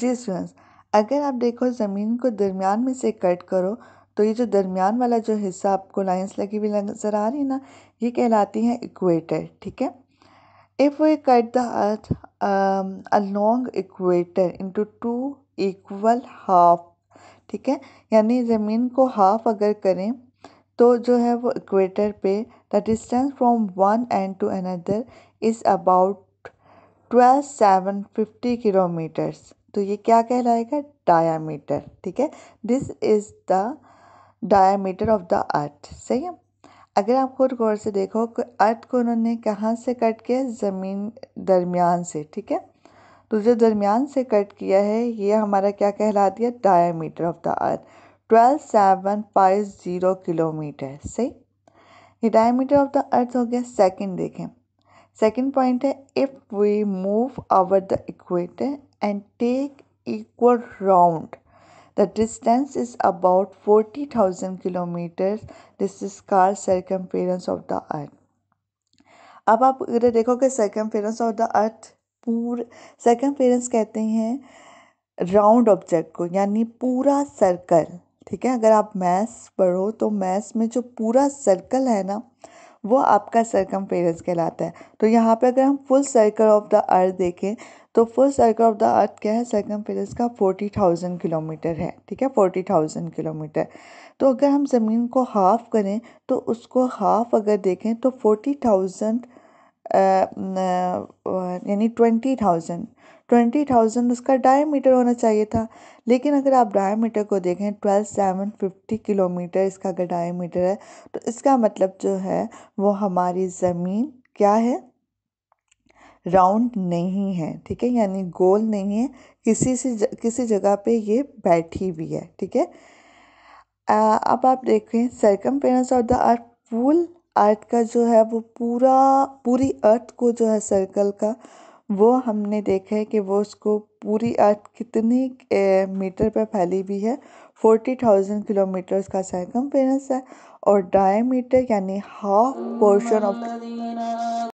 जी students अगर आप देखो ज़मीन को दरमियान में से कट करो तो ये जो दरमियान वाला जो हिस्सा आपको लाइंस लगी हुई नज़र आ रही है ना ये कहलाती हैं इक्वेटर ठीक है if we cut the earth along equator into two equal half ठीक है यानी ज़मीन को हाफ अगर करें तो जो है वो इक्वेटर पे the distance from one end to another is about twelve seven fifty kilometers तो ये क्या कहलाएगा डायामीटर ठीक है this is the diameter of the earth सही है अगर आप खुद गौर से देखो कि अर्थ को उन्होंने कहाँ से कट किया ज़मीन दरमियान से ठीक है तो जो दरमियान से कट किया है ये हमारा क्या कहला दिया diameter of the earth twelve seven five zero kilometer सही ये डायामीटर ऑफ द अर्थ हो गया सेकंड देखें सेकंड पॉइंट है if we move over the equator and take equal round. The distance is about 40,000 kilometer this is car circumference of the earth अब आप अगर देखोगे सरकमफेरेंस ऑफ द अर्थ पूर circumference कहते हैं राउंड ऑब्जेक्ट को यानी पूरा सर्कल ठीक है अगर आप मैथ्स पढ़ो तो मैथ्स में जो पूरा सर्कल है ना वो आपका सरकम कहलाता है तो यहाँ पे अगर हम full circle of the earth देखें तो full circle of the earth क्या है सरकम का फोर्टी थाउजेंड किलोमीटर है ठीक है फोर्टी थाउजेंड किलोमीटर तो अगर हम ज़मीन को हाफ़ करें तो उसको हाफ़ अगर देखें तो फोर्टी थाउजेंड यानी ट्वेंटी थाउजेंड ट्वेंटी थाउजेंड उसका डायमीटर होना चाहिए था लेकिन अगर आप डायमीटर को देखें ट्वेल्व सेवन फिफ्टी किलोमीटर इसका अगर डायमीटर है तो इसका मतलब जो है वो हमारी ज़मीन क्या है राउंड नहीं है ठीक है यानी गोल नहीं है किसी से ज, किसी जगह पे ये बैठी हुई है ठीक है अब आप देखें circumference of the earth full earth का जो है वो पूरा पूरी अर्थ को जो है सर्कल का वो हमने देखा है कि वो उसको पूरी अर्थ कितनी मीटर पर फैली हुई है फोर्टी थाउजेंड किलोमीटर का सरकम है और डायमीटर यानी हाफ पोर्शन ऑफ